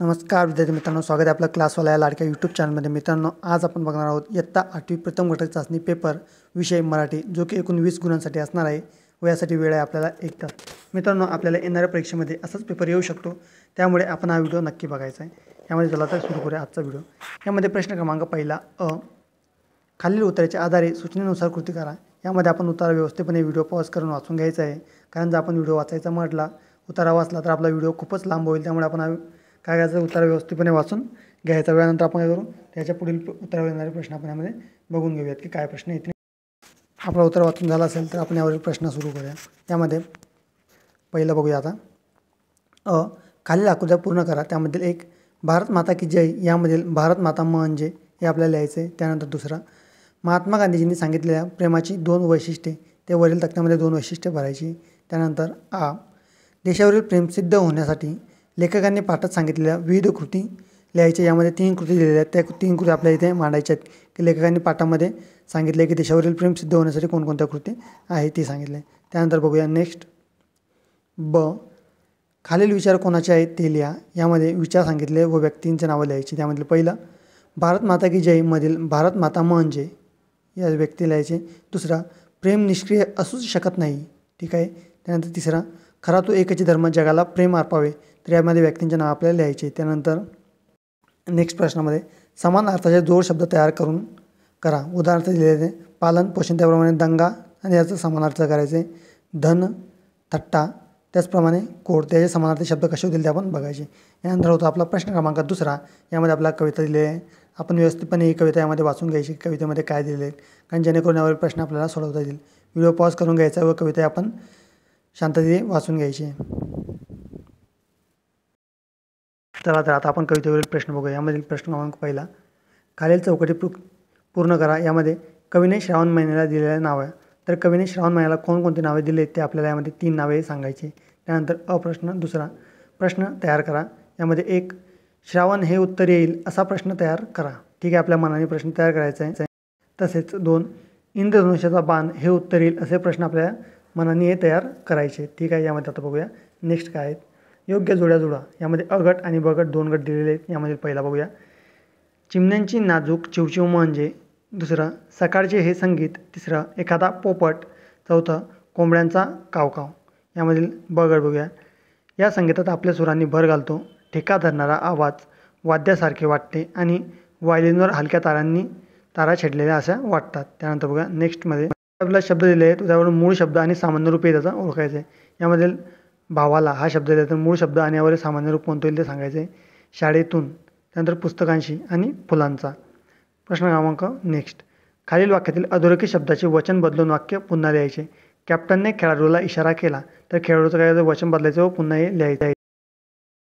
नमस्कार विद्यार्थी मित्रांनो स्वागत आहे आपलं क्लासवाला या लाडक्या यूट्यूब चॅनलमध्ये मित्रांनो आज आपण बघणार आहोत इयत्ता आठवी प्रथम घटक चाचणी पेपर विषय मराठी जो की एकूण वीस गुणांसाठी असणार आहे व यासाठी वेळ आहे आपल्याला एक तास मित्रांनो आपल्याला येणाऱ्या परीक्षेमध्ये असाच पेपर येऊ शकतो त्यामुळे आपण हा व्हिडिओ नक्की बघायचा आहे यामध्ये चला तर सुरू करूया आजचा व्हिडिओ यामध्ये प्रश्न क्रमांक पहिला अ खालील उत्तराच्या आधारे सूचनेनुसार कृती करा यामध्ये आपण उतारा व्यवस्थितपणे व्हिडिओ पॉज करून वाचून घ्यायचा आहे कारण जर आपण व्हिडिओ वाचायचा म्हटला उतारा वाचला तर आपला व्हिडिओ खूपच लांब होईल त्यामुळे आपण काय कागदाचा उत्तर व्यवस्थितपणे वाचून घ्यायचा वेळानंतर आपण काय करू त्याच्या पुढील उत्तर येणारे प्रश्न आपण यामध्ये बघून घेऊयात की काय प्रश्न येतील आपला उत्तर वाचून झाला असेल तर आपण यावरील प्रश्न सुरू करूया त्यामध्ये पहिलं बघूया आता अ खालील आकृत्या पूर्ण करा त्यामधील एक भारत माता की जय यामधील भारत माता म्हणजे हे आपल्याला लिहायचं आहे त्यानंतर दुसरा महात्मा गांधीजींनी सांगितलेल्या प्रेमाची दोन वैशिष्ट्ये ते वरील तक्त्यामध्ये दोन वैशिष्ट्ये भरायची त्यानंतर आ देशावरील प्रेम सिद्ध होण्यासाठी लेखकांनी पाठात सांगितलेल्या विविध कृती लिहायच्या यामध्ये तीन कृती दिलेल्या आहेत त्या तीन कृती आपल्या इथे मांडायच्या आहेत की लेखकांनी पाठामध्ये सांगितले की देशावरील प्रेम सिद्ध होण्यासाठी कोणकोणत्या कृती आहे ती सांगितले त्यानंतर बघूया नेक्स्ट ब खालील विचार कोणाचे आहेत ते लिहा यामध्ये विचार सांगितले व व्यक्तींचे नावं लिहायचे त्यामधले पहिला भारत माता की जयमधील भारत माता म्हणजे या व्यक्ती लिहायचे दुसरा प्रेम निष्क्रिय असूच शकत नाही ठीक आहे त्यानंतर तिसरा खरा तो एकच धर्म जगाला प्रेम अर्पावे तर यामध्ये व्यक्तींचे नाव आपल्याला लिहायचे त्यानंतर नेक्स्ट प्रश्नामध्ये समान अर्थाचे जोड शब्द तयार करून करा उदाहरणार्थ दिलेले पालन पोषण त्याप्रमाणे दंगा आणि याचं अर्थ करायचे धन थट्टा त्याचप्रमाणे कोड त्याचे समानार्थी शब्द कसे होतील ते आपण बघायचे यानंतर होतो आपला प्रश्न क्रमांक दुसरा यामध्ये आपल्याला कविता दिलेली आहे आपण व्यवस्थितपणे ही कविता यामध्ये वाचून घ्यायची कवितेमध्ये काय दिले आहे कारण जेणेकरून यावर प्रश्न आपल्याला सोडवता येईल व्हिडिओ पॉज करून घ्यायचा व कविता आपण शांततेने वाचून घ्यायची चला तर आता आपण कवितेवरील प्रश्न बघूया यामधील प्रश्न क्रमांक पहिला खालील चौकटी पूर्ण करा यामध्ये कवीने श्रावण महिन्याला दिलेले नाव आहे तर कवीने श्रावण महिन्याला कोणकोणती नावे दिले ते आपल्याला यामध्ये तीन नावे सांगायचे त्यानंतर अप्रश्न दुसरा प्रश्न तयार करा यामध्ये एक श्रावण हे उत्तर येईल असा प्रश्न तयार करा ठीक आहे आपल्या मनाने प्रश्न तयार करायचा आहे तसेच दोन इंद्रधनुष्याचा बाण हे उत्तर येईल असे प्रश्न आपल्या मनाने हे तयार करायचे ठीक आहे यामध्ये आता बघूया नेक्स्ट काय आहेत योग्य जोड्या जोडा यामध्ये अगट आणि बगट दोन गट दिलेले आहेत यामध्ये पहिला बघूया चिमण्यांची नाजूक चिवचिव म्हणजे दुसरं सकाळचे हे संगीत तिसरं एखादा पोपट चौथं कोंबड्यांचा कावकाव यामधील बगड बघूया या संगीतात आपल्या सुरांनी भर घालतो ठेका धरणारा आवाज वाद्यासारखे वाटते आणि वायलिनवर हलक्या तारांनी तारा छेडलेल्या अशा वाटतात त्यानंतर बघा नेक्स्टमध्ये आपल्याला शब्द दिले आहेत त्यावरून मूळ शब्द आणि सामान्य रूपे त्याचा ओळखायचं आहे यामधील भावाला हा शब्द लिहायचा मूळ शब्द आणि सामान्य रूप कोणतं ते सांगायचे आहे शाळेतून त्यानंतर पुस्तकांशी आणि फुलांचा प्रश्न क्रमांक नेक्स्ट खालील वाक्यातील अधोरेखित शब्दाचे वचन बदलून वाक्य पुन्हा लिहायचे कॅप्टनने खेळाडूला इशारा केला तर खेळाडूचं काय वचन बदलायचं व पुन्हा हे लिहायचं आहे